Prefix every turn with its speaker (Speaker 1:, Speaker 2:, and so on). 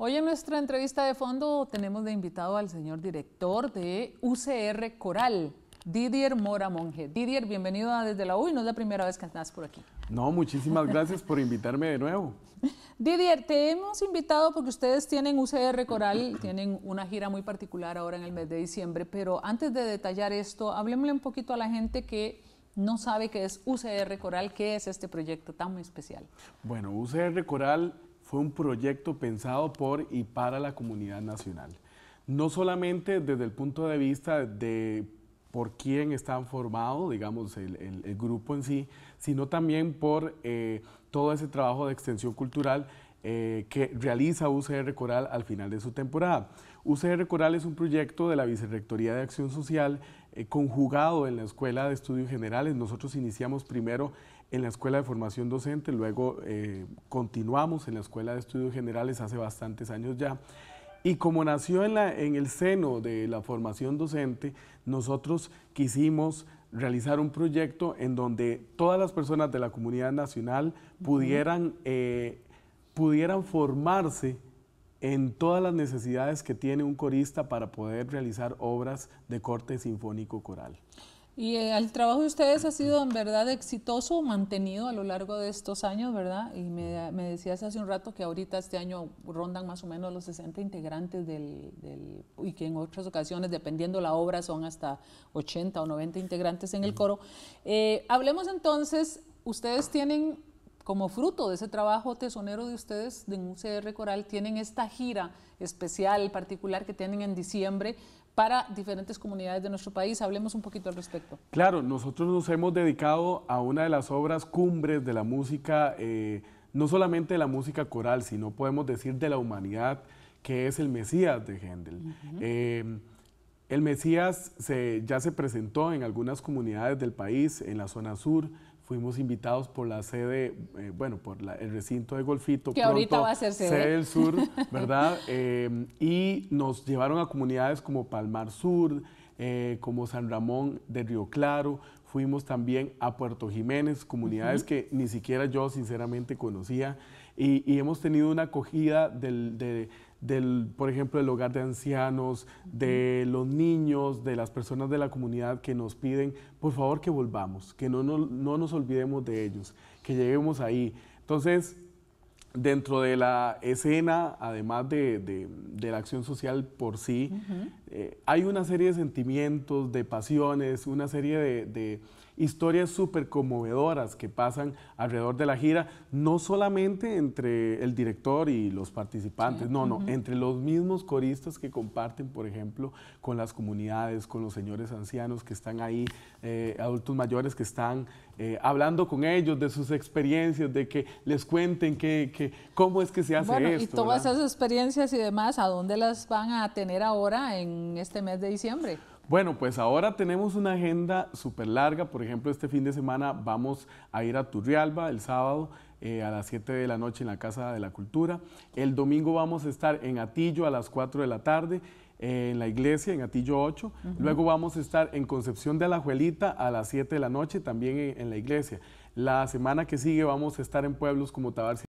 Speaker 1: Hoy en nuestra entrevista de fondo tenemos de invitado al señor director de UCR Coral, Didier Mora Monge. Didier, bienvenido a Desde la U no es la primera vez que estás por
Speaker 2: aquí. No, muchísimas gracias por invitarme de nuevo.
Speaker 1: Didier, te hemos invitado porque ustedes tienen UCR Coral, tienen una gira muy particular ahora en el mes de diciembre, pero antes de detallar esto, hábleme un poquito a la gente que no sabe qué es UCR Coral, qué es este proyecto tan muy especial.
Speaker 2: Bueno, UCR Coral fue un proyecto pensado por y para la comunidad nacional. No solamente desde el punto de vista de por quién está formado, digamos, el, grupo en sí, sino también por eh, todo ese trabajo de extensión cultural eh, que realiza UCR Coral al final de su temporada. UCR Coral es un proyecto de la Vicerrectoría de Acción Social eh, conjugado en la Escuela de Estudios Generales. Nosotros iniciamos primero en la Escuela de Formación Docente, luego eh, continuamos en la Escuela de Estudios Generales hace bastantes años ya. Y como nació en, el seno de la formación docente, nosotros quisimos realizar un proyecto en donde todas las personas de la comunidad nacional pudieran, eh, pudieran formarse en todas las necesidades que tiene un corista para poder realizar obras de corte sinfónico coral.
Speaker 1: Y el eh, trabajo de ustedes ha sido en verdad exitoso, mantenido a lo largo de estos años, ¿verdad? Y me, decías hace un rato que ahorita este año rondan más o menos los 60 integrantes del, y que en otras ocasiones, dependiendo la obra, son hasta 80 o 90 integrantes en el coro. Eh, hablemos entonces, ustedes tienen como fruto de ese trabajo tesonero de ustedes de un Coral, tienen esta gira especial, particular que tienen en diciembre para diferentes comunidades de nuestro país. Hablemos un poquito al respecto.
Speaker 2: Claro, nosotros nos hemos dedicado a una de las obras cumbres de la música, eh, no solamente de la música coral, sino podemos decir de la humanidad, que es el Mesías de Händel. Eh, el Mesías se, ya se presentó en algunas comunidades del país, en la zona sur, fuimos invitados por la sede, eh, bueno, por el recinto de Golfito. Que ahorita va a ser sede. del Sur, ¿verdad? Eh, y nos llevaron a comunidades como Palmar Sur, eh, como San Ramón de Río Claro. Fuimos también a Puerto Jiménez, comunidades que ni siquiera yo sinceramente conocía. Y, hemos tenido una acogida del, de, del, por ejemplo, del hogar de ancianos, de los niños, de las personas de la comunidad que nos piden, por favor, que volvamos, que no, nos olvidemos de ellos, que lleguemos ahí. Entonces, dentro de la escena, además de, la acción social por sí, eh, hay una serie de sentimientos, de pasiones, una serie de historias súper conmovedoras que pasan alrededor de la gira, no solamente entre el director y los participantes, no, no, entre los mismos coristas que comparten, por ejemplo, con las comunidades, con los señores ancianos que están ahí, eh, adultos mayores que están eh, hablando con ellos de sus experiencias, de que les cuenten que, cómo es que se hace bueno, esto. Y todas esas
Speaker 1: experiencias y demás, ¿a dónde las van a tener ahora en este mes de diciembre?
Speaker 2: Bueno, pues ahora tenemos una agenda súper larga. Por ejemplo, este fin de semana vamos a ir a Turrialba el sábado eh, a las 7 de la noche en la Casa de la Cultura. El domingo vamos a estar en Atillo a las 4 de la tarde eh, en la iglesia, en Atillo 8. Luego vamos a estar en Concepción de la Alajuelita a las 7 de la noche, también en, la iglesia. La semana que sigue vamos a estar en pueblos como Tabarci.